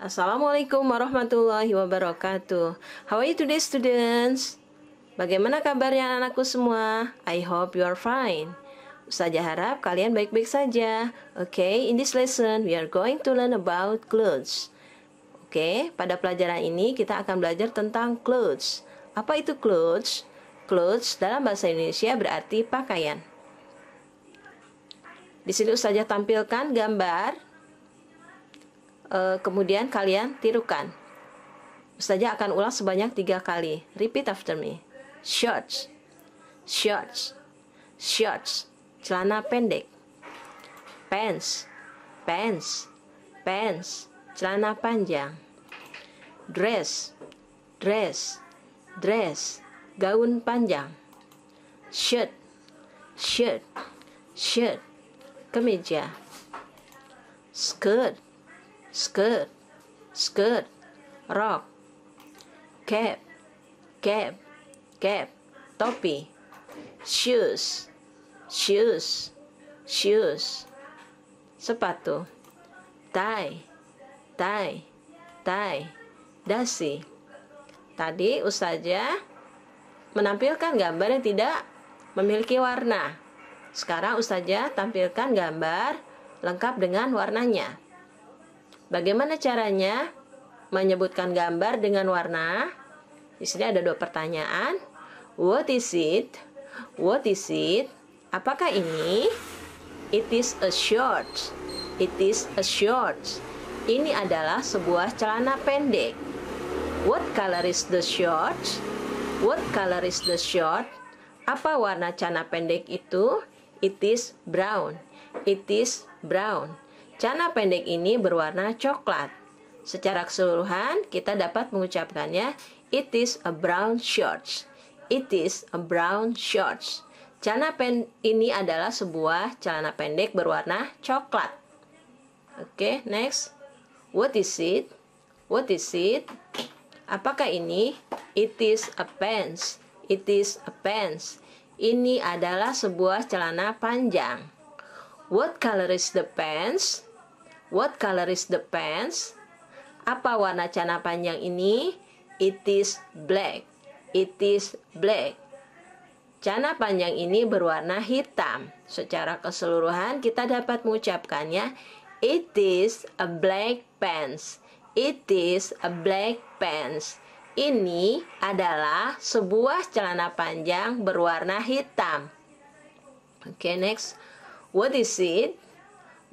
Assalamualaikum warahmatullahi wabarakatuh. How are you today students? Bagaimana kabarnya anak-anakku semua? I hope you are fine. Saja harap kalian baik-baik saja. Okay, in this lesson we are going to learn about clothes. Oke, okay, pada pelajaran ini kita akan belajar tentang clothes. Apa itu clothes? Clothes dalam bahasa Indonesia berarti pakaian. Di sini Ustazah tampilkan gambar Eh, kemudian kalian tirukan. saja akan ulang sebanyak tiga kali. Repeat after me. Shorts, shorts, shorts. Celana pendek. Pants, pants, pants. Celana panjang. Dress, dress, dress. Gaun panjang. Shirt, shirt, shirt. Kemeja. Skirt, skirt, skirt, rock, cap, cap, cap, topi, shoes, shoes, shoes, sepatu, tie, tie, tie, dasi. Tadi ustazah menampilkan gambar yang tidak memiliki warna. Sekarang ustazah tampilkan gambar lengkap dengan warnanya. Bagaimana caranya menyebutkan gambar dengan warna? Di sini ada dua pertanyaan. What is it? What is it? Apakah ini? It is a short. It is a short. Ini adalah sebuah celana pendek. What color is the short? What color is the short? Apa warna celana pendek itu? It is brown. It is brown. Cana pendek ini berwarna coklat. Secara keseluruhan, kita dapat mengucapkannya It is a brown shorts. It is a brown shorts. Celana pen ini adalah sebuah celana pendek berwarna coklat. Oke, okay, next. What is it? What is it? Apakah ini? It is a pants. It is a pants. Ini adalah sebuah celana panjang. What color is the pants? What color is the pants? Apa warna celana panjang ini? It is black. It is black. Celana panjang ini berwarna hitam. Secara keseluruhan kita dapat mengucapkannya It is a black pants. It is a black pants. Ini adalah sebuah celana panjang berwarna hitam. Oke, okay, next. What is it?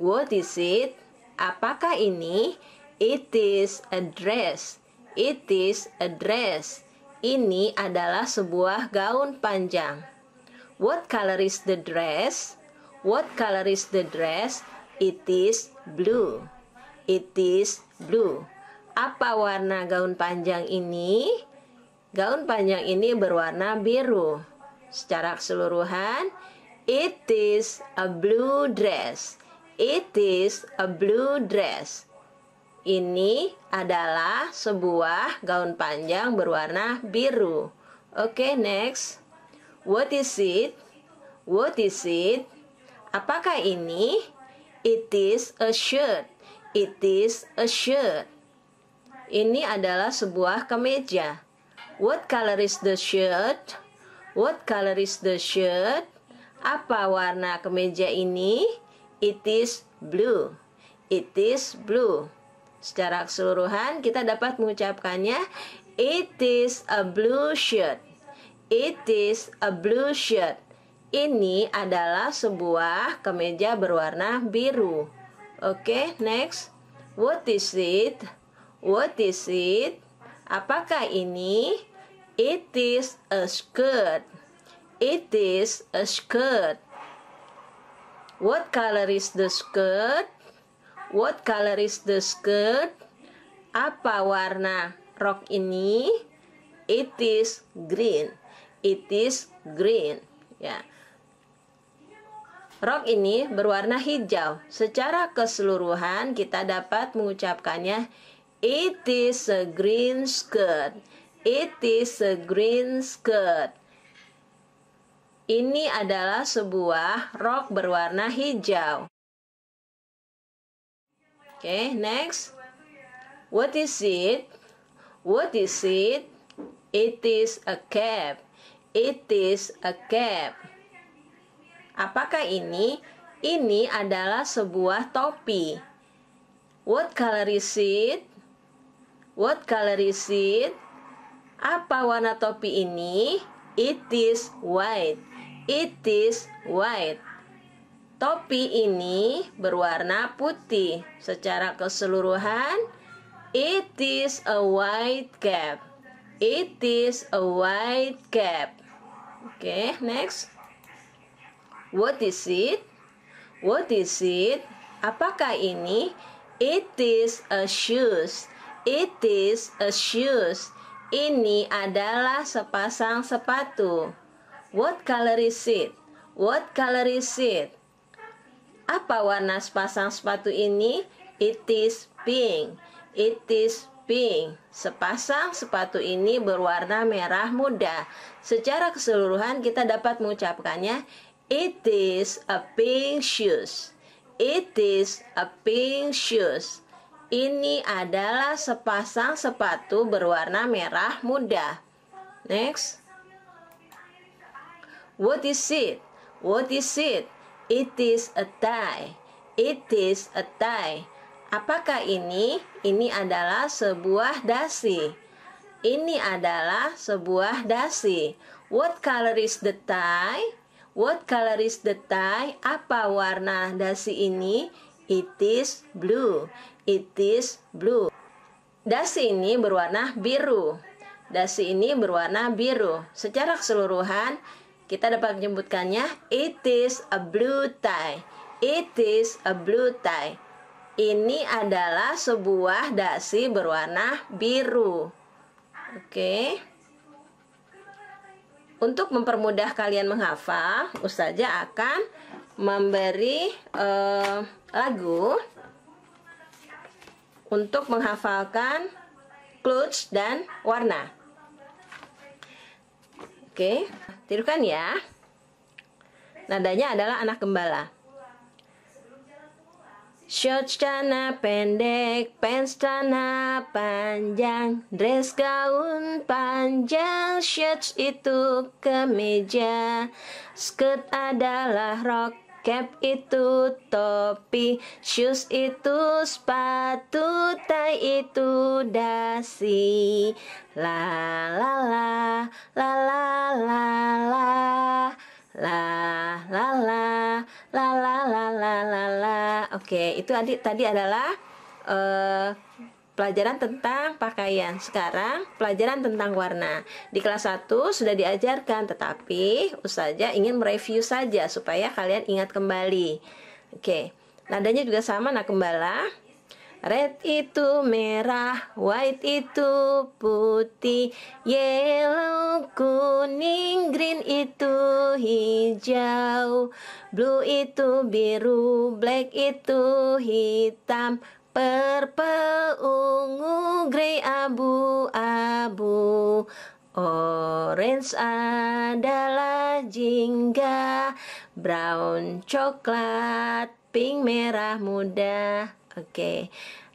What is it? Apakah ini? It is a dress. It is a dress. Ini adalah sebuah gaun panjang. What color is the dress? What color is the dress? It is blue. It is blue. Apa warna gaun panjang ini? Gaun panjang ini berwarna biru. Secara keseluruhan, it is a blue dress. It is a blue dress. Ini adalah sebuah gaun panjang berwarna biru. Oke, okay, next. What is it? What is it? Apakah ini? It is a shirt. It is a shirt. Ini adalah sebuah kemeja. What color is the shirt? What color is the shirt? Apa warna kemeja ini? It is blue. It is blue. Secara keseluruhan kita dapat mengucapkannya It is a blue shirt. It is a blue shirt. Ini adalah sebuah kemeja berwarna biru. Oke, okay, next. What is it? What is it? Apakah ini? It is a skirt. It is a skirt. What color is the skirt? What color is the skirt? Apa warna rok ini? It is green. It is green. Ya. Rok ini berwarna hijau. Secara keseluruhan kita dapat mengucapkannya It is a green skirt. It is a green skirt. Ini adalah sebuah rok berwarna hijau. Okay, next. What is it? What is it? It is a cap. It is a cap. Apakah ini? Ini adalah sebuah topi. What color is it? What color is it? Apa warna topi ini? It is white. It is white. Topi ini berwarna putih. Secara keseluruhan, it is a white cap. It is a white cap. Oke, okay, next. What is it? What is it? Apakah ini? It is a shoes. It is a shoes. Ini adalah sepasang sepatu. What color is it? What color is it? Apa warna sepasang sepatu ini? It is pink. It is pink. Sepasang sepatu ini berwarna merah muda. Secara keseluruhan kita dapat mengucapkannya It is a pink shoes. It is a pink shoes. Ini adalah sepasang sepatu berwarna merah muda. Next. What is it? What is it? It is a tie. It is a tie. Apakah ini? Ini adalah sebuah dasi. Ini adalah sebuah dasi. What color is the tie? What color is the tie? Apa warna dasi ini? It is blue. It is blue. Dasi ini berwarna biru. Dasi ini berwarna biru. Secara keseluruhan, kita dapat menyebutkannya it is a blue tie. It is a blue tie. Ini adalah sebuah dasi berwarna biru. Oke. Okay. Untuk mempermudah kalian menghafal, ustazah akan memberi uh, lagu untuk menghafalkan clutch dan warna. Oke. Okay. Tirukan ya. Nadanya adalah anak gembala. Shorts tanah pendek, pants tanah panjang, dress gaun panjang, shirt itu kemeja, skirt adalah rok, Cap itu topi, shoes itu sepatu, tai itu dasi. La la la, la la la la. La la la, la la la la la. la. Oke, itu adik tadi adalah uh, pelajaran tentang pakaian. Sekarang pelajaran tentang warna. Di kelas 1 sudah diajarkan, tetapi usaha ingin mereview saja supaya kalian ingat kembali. Oke. Nadanya juga sama kembali. Red itu merah, white itu putih, yellow kuning, green itu hijau, blue itu biru, black itu hitam, Purple, ungu, grey, abu-abu Orange adalah jingga Brown coklat, pink merah muda Oke, okay.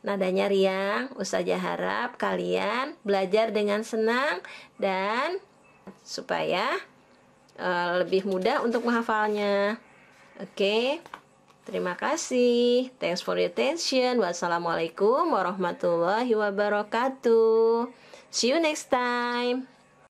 nadanya riang Ustazah harap kalian belajar dengan senang Dan supaya uh, lebih mudah untuk menghafalnya Oke okay. Terima kasih. Thanks for your attention. Wassalamualaikum warahmatullahi wabarakatuh. See you next time.